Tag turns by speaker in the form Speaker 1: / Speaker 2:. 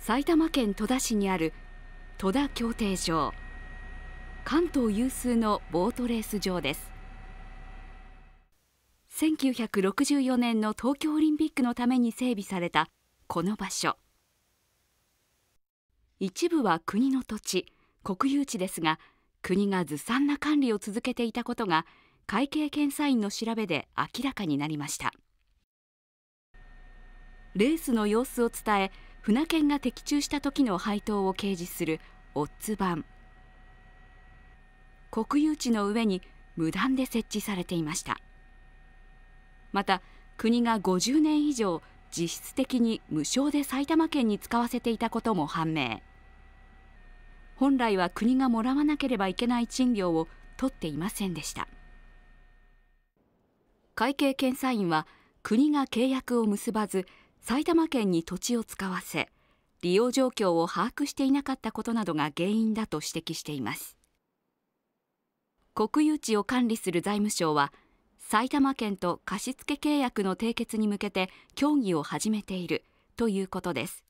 Speaker 1: 埼玉県戸田市にある戸田競艇場関東有数のボートレース場です1964年の東京オリンピックのために整備されたこの場所一部は国の土地国有地ですが国がずさんな管理を続けていたことが会計検査院の調べで明らかになりましたレースの様子を伝え船券が的中した時の配当を掲示するオッズ板国有地の上に無断で設置されていましたまた国が50年以上実質的に無償で埼玉県に使わせていたことも判明本来は国がもらわなければいけない賃料を取っていませんでした会計検査院は国が契約を結ばず埼玉県に土地を使わせ利用状況を把握していなかったことなどが原因だと指摘しています国有地を管理する財務省は埼玉県と貸付契約の締結に向けて協議を始めているということです